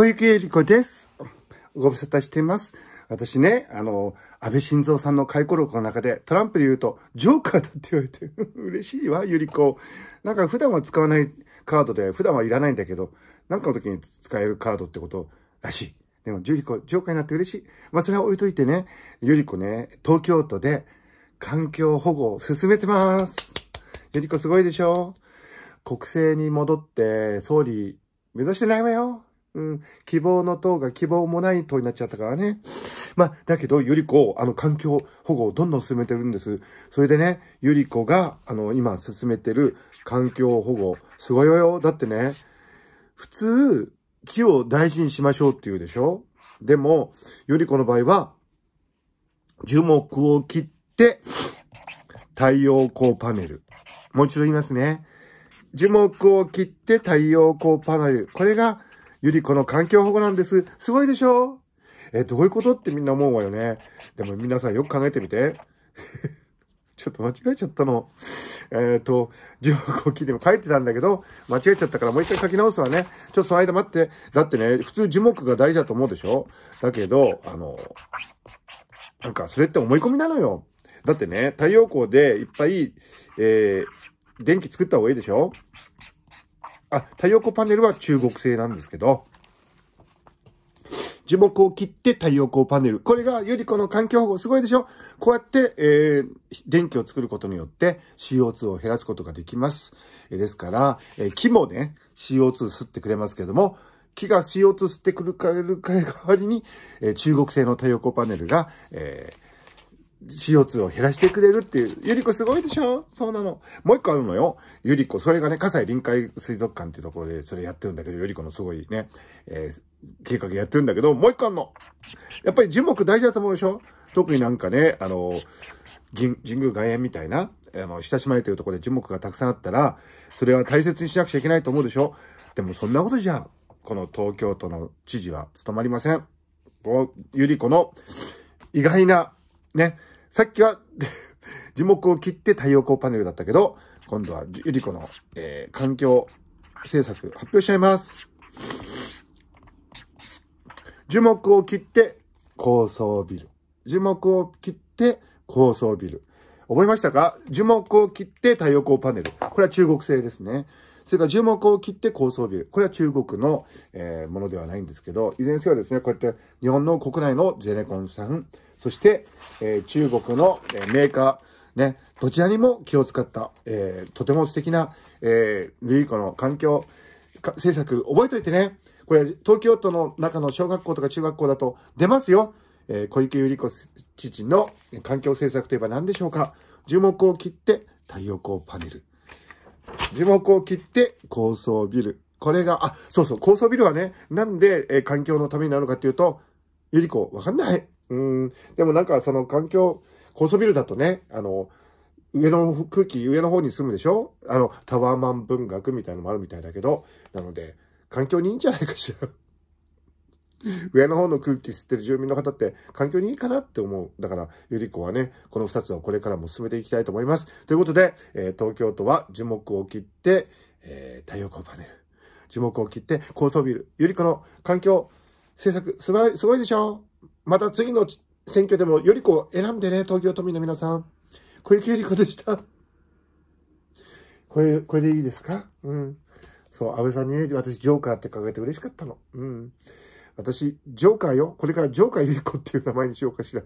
小池恵理子です。ご無沙汰しています。私ね、あの、安倍晋三さんの回顧録の中で、トランプで言うと、ジョーカーだって言われて、嬉しいわ、ゆり子。なんか普段は使わないカードで、普段はいらないんだけど、なんかの時に使えるカードってことらしい。でも、ゆり子、ジョーカーになって嬉しい。まあ、それは置いといてね、ゆり子ね、東京都で、環境保護を進めてます。ゆり子すごいでしょ国政に戻って、総理、目指してないわよ。うん、希望の党が希望もない党になっちゃったからね。まあ、だけど、ゆり子、あの、環境保護をどんどん進めてるんです。それでね、ゆり子が、あの、今進めてる環境保護、すごいよ。だってね、普通、木を大事にしましょうって言うでしょでも、ゆり子の場合は、樹木を切って、太陽光パネル。もう一度言いますね。樹木を切って太陽光パネル。これが、ゆり子の環境保護なんです。すごいでしょえ、どういうことってみんな思うわよね。でも皆さんよく考えてみて。ちょっと間違えちゃったの。えっ、ー、と、15を聞いても書いてたんだけど、間違えちゃったからもう一回書き直すわね。ちょっとその間待って。だってね、普通樹木が大事だと思うでしょだけど、あの、なんかそれって思い込みなのよ。だってね、太陽光でいっぱい、えー、電気作った方がいいでしょあ、太陽光パネルは中国製なんですけど、樹木を切って太陽光パネル。これがユリコの環境保護すごいでしょこうやって、えー、電気を作ることによって CO2 を減らすことができます。えですから、えー、木もね、CO2 吸ってくれますけども、木が CO2 吸ってくる代わりに、えー、中国製の太陽光パネルが、えー、CO2 を減らしてくれるっていう。ゆりこすごいでしょそうなの。もう一個あるのよ。ゆりこ。それがね、葛西臨海水族館っていうところでそれやってるんだけど、ゆりこのすごいね、えー、計画やってるんだけど、もう一個あるの。やっぱり樹木大事だと思うでしょ特になんかね、あの、神宮外苑みたいな、あの、親しまれてるところで樹木がたくさんあったら、それは大切にしなくちゃいけないと思うでしょでもそんなことじゃ、この東京都の知事は務まりません。ゆりこの意外な、ね、さっきは 樹木を切って太陽光パネルだったけど、今度はゆり子の、えー、環境政策発表しちゃいます。樹木を切って高層ビル。樹木を切って高層ビル。覚えましたか樹木を切って太陽光パネル。これは中国製ですね。それから樹木を切って高層ビル。これは中国の、えー、ものではないんですけど、いずれにせよですね、こうやって日本の国内のゼネコンさん、そして、えー、中国の、えー、メーカー、ね、どちらにも気を使った、えー、とても素敵な、えー、ルイコの環境政策覚えといてね。これ、東京都の中の小学校とか中学校だと出ますよ。えー、小池百合子父の環境政策といえば何でしょうか樹木を切って太陽光パネル。樹木を切って高層ビル。これが、あ、そうそう、高層ビルはね、なんで、えー、環境のためになるかっていうと、ゆり子、わかんない。うん。でもなんかその環境、高層ビルだとね、あの、上の空気、上の方に住むでしょあの、タワーマン文学みたいなのもあるみたいだけど、なので、環境にいいんじゃないかしら。上の方の空気吸ってる住民の方って環境にいいかなって思う。だから、ゆり子はね、この2つをこれからも進めていきたいと思います。ということで、えー、東京都は樹木を切って、えー、太陽光パネル、樹木を切って高層ビル、ゆり子の環境政策、すばすごいでしょまた次の選挙でもゆり子を選んでね、東京都民の皆さん。小池ゆり子でした。これ、これでいいですかうん。そう、安倍さんにね、私、ジョーカーって考えて嬉しかったの。うん。私、ジョーカーよ。これからジョーカーゆり子っていう名前にしようかしら。